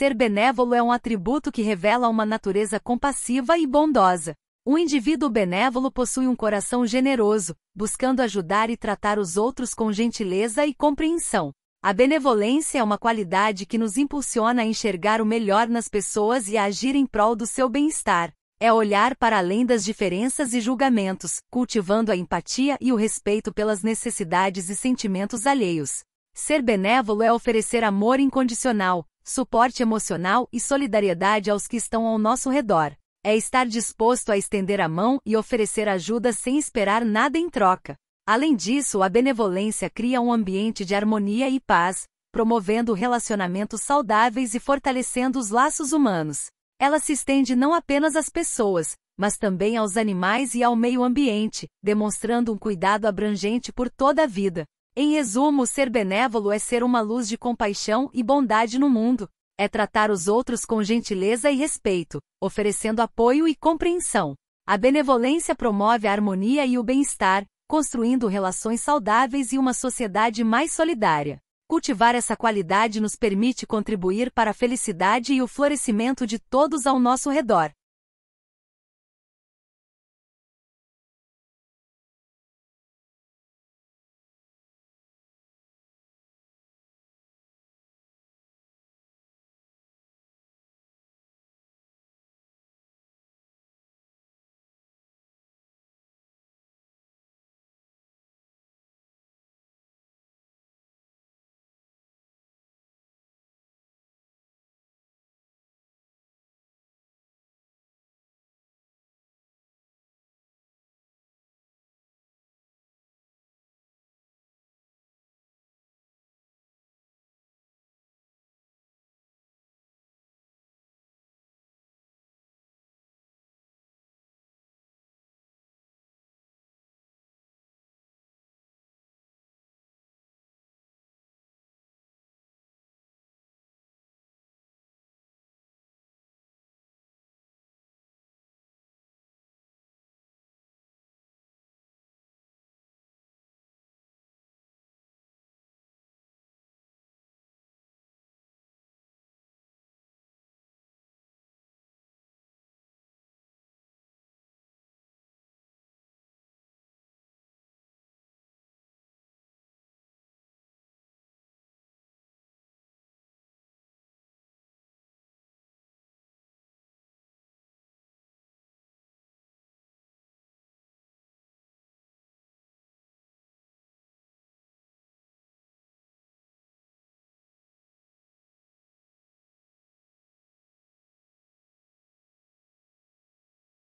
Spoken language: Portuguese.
Ser benévolo é um atributo que revela uma natureza compassiva e bondosa. O indivíduo benévolo possui um coração generoso, buscando ajudar e tratar os outros com gentileza e compreensão. A benevolência é uma qualidade que nos impulsiona a enxergar o melhor nas pessoas e a agir em prol do seu bem-estar. É olhar para além das diferenças e julgamentos, cultivando a empatia e o respeito pelas necessidades e sentimentos alheios. Ser benévolo é oferecer amor incondicional, suporte emocional e solidariedade aos que estão ao nosso redor. É estar disposto a estender a mão e oferecer ajuda sem esperar nada em troca. Além disso, a benevolência cria um ambiente de harmonia e paz, promovendo relacionamentos saudáveis e fortalecendo os laços humanos. Ela se estende não apenas às pessoas, mas também aos animais e ao meio ambiente, demonstrando um cuidado abrangente por toda a vida. Em resumo, ser benévolo é ser uma luz de compaixão e bondade no mundo, é tratar os outros com gentileza e respeito, oferecendo apoio e compreensão. A benevolência promove a harmonia e o bem-estar, construindo relações saudáveis e uma sociedade mais solidária. Cultivar essa qualidade nos permite contribuir para a felicidade e o florescimento de todos ao nosso redor.